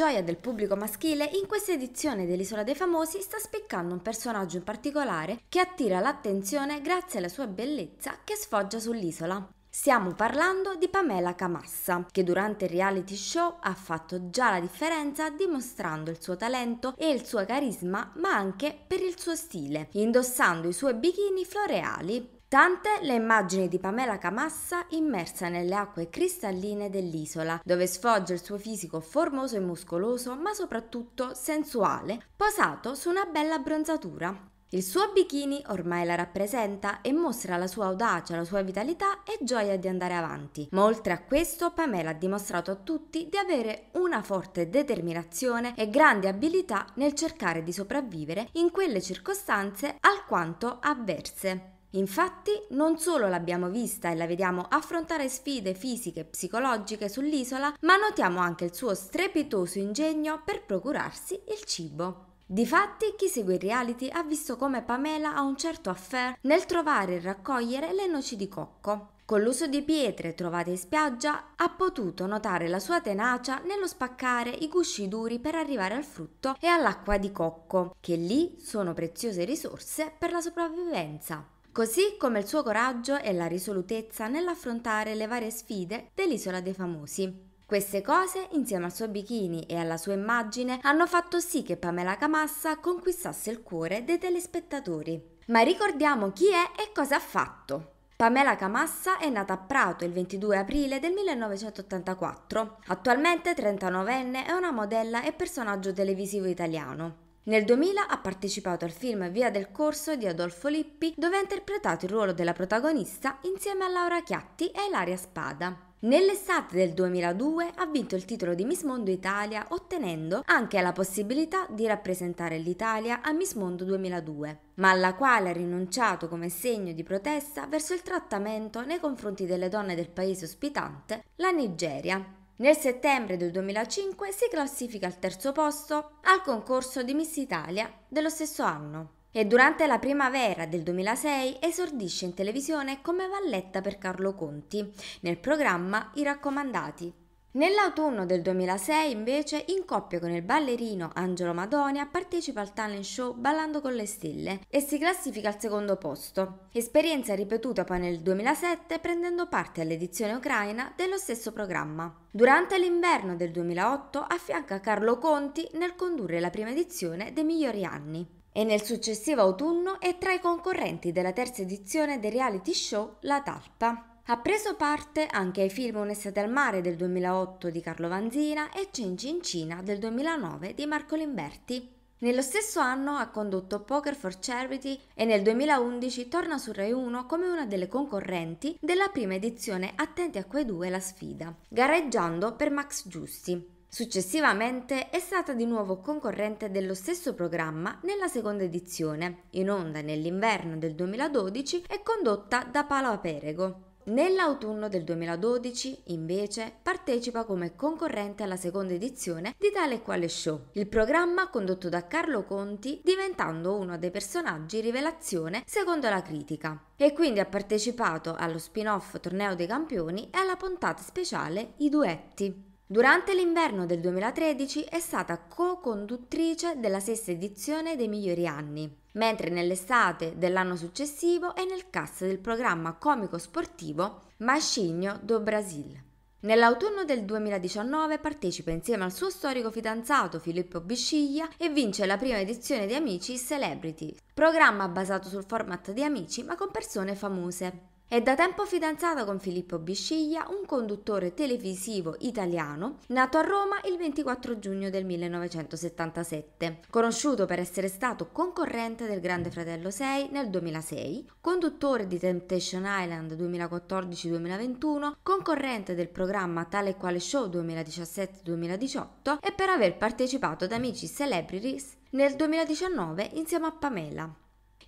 gioia del pubblico maschile, in questa edizione dell'Isola dei Famosi sta spiccando un personaggio in particolare che attira l'attenzione grazie alla sua bellezza che sfoggia sull'isola. Stiamo parlando di Pamela Camassa, che durante il reality show ha fatto già la differenza dimostrando il suo talento e il suo carisma, ma anche per il suo stile, indossando i suoi bikini floreali Tante le immagini di Pamela Camassa immersa nelle acque cristalline dell'isola, dove sfoggia il suo fisico formoso e muscoloso, ma soprattutto sensuale, posato su una bella abbronzatura. Il suo bikini ormai la rappresenta e mostra la sua audacia, la sua vitalità e gioia di andare avanti. Ma oltre a questo, Pamela ha dimostrato a tutti di avere una forte determinazione e grande abilità nel cercare di sopravvivere in quelle circostanze alquanto avverse. Infatti, non solo l'abbiamo vista e la vediamo affrontare sfide fisiche e psicologiche sull'isola, ma notiamo anche il suo strepitoso ingegno per procurarsi il cibo. Difatti, chi segue i reality ha visto come Pamela ha un certo affair nel trovare e raccogliere le noci di cocco. Con l'uso di pietre trovate in spiaggia, ha potuto notare la sua tenacia nello spaccare i gusci duri per arrivare al frutto e all'acqua di cocco, che lì sono preziose risorse per la sopravvivenza così come il suo coraggio e la risolutezza nell'affrontare le varie sfide dell'isola dei famosi. Queste cose, insieme al suo bikini e alla sua immagine, hanno fatto sì che Pamela Camassa conquistasse il cuore dei telespettatori. Ma ricordiamo chi è e cosa ha fatto. Pamela Camassa è nata a Prato il 22 aprile del 1984. Attualmente 39enne è una modella e personaggio televisivo italiano. Nel 2000 ha partecipato al film Via del Corso di Adolfo Lippi, dove ha interpretato il ruolo della protagonista insieme a Laura Chiatti e Ilaria Spada. Nell'estate del 2002 ha vinto il titolo di Miss Mondo Italia ottenendo anche la possibilità di rappresentare l'Italia a Miss Mondo 2002, ma alla quale ha rinunciato come segno di protesta verso il trattamento nei confronti delle donne del paese ospitante, la Nigeria, nel settembre del 2005 si classifica al terzo posto al concorso di Miss Italia dello stesso anno e durante la primavera del 2006 esordisce in televisione come valletta per Carlo Conti nel programma I raccomandati Nell'autunno del 2006, invece, in coppia con il ballerino Angelo Madonia, partecipa al talent show Ballando con le stelle e si classifica al secondo posto. Esperienza ripetuta poi nel 2007 prendendo parte all'edizione ucraina dello stesso programma. Durante l'inverno del 2008 affianca Carlo Conti nel condurre la prima edizione dei migliori anni e nel successivo autunno è tra i concorrenti della terza edizione del reality show La Talpa. Ha preso parte anche ai film Un'estate al mare del 2008 di Carlo Vanzina e Cin in Cina del 2009 di Marco Limberti. Nello stesso anno ha condotto Poker for Charity e nel 2011 torna su Rai 1 come una delle concorrenti della prima edizione Attenti a quei due la sfida, gareggiando per Max Giusti. Successivamente è stata di nuovo concorrente dello stesso programma nella seconda edizione, in onda nell'inverno del 2012 e condotta da Paolo Aperego. Nell'autunno del 2012, invece, partecipa come concorrente alla seconda edizione di tale e quale show, il programma condotto da Carlo Conti diventando uno dei personaggi rivelazione secondo la critica. E quindi ha partecipato allo spin-off Torneo dei Campioni e alla puntata speciale I Duetti. Durante l'inverno del 2013 è stata co-conduttrice della sesta edizione dei migliori anni, mentre nell'estate dell'anno successivo è nel cast del programma comico-sportivo Machinho do Brasil. Nell'autunno del 2019 partecipa insieme al suo storico fidanzato Filippo Bisciglia e vince la prima edizione di Amici Celebrity, programma basato sul format di Amici ma con persone famose. È da tempo fidanzata con Filippo Bisciglia, un conduttore televisivo italiano nato a Roma il 24 giugno del 1977, conosciuto per essere stato concorrente del Grande Fratello 6 nel 2006, conduttore di Temptation Island 2014-2021, concorrente del programma Tale e Quale Show 2017-2018 e per aver partecipato ad Amici Celebrities nel 2019 insieme a Pamela.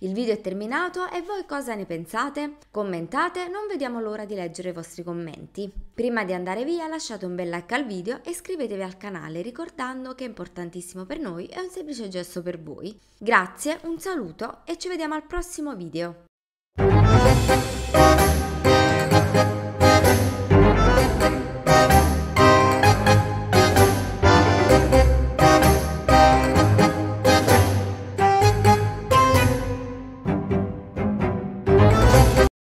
Il video è terminato e voi cosa ne pensate? Commentate, non vediamo l'ora di leggere i vostri commenti. Prima di andare via lasciate un bel like al video e iscrivetevi al canale ricordando che è importantissimo per noi e un semplice gesto per voi. Grazie, un saluto e ci vediamo al prossimo video.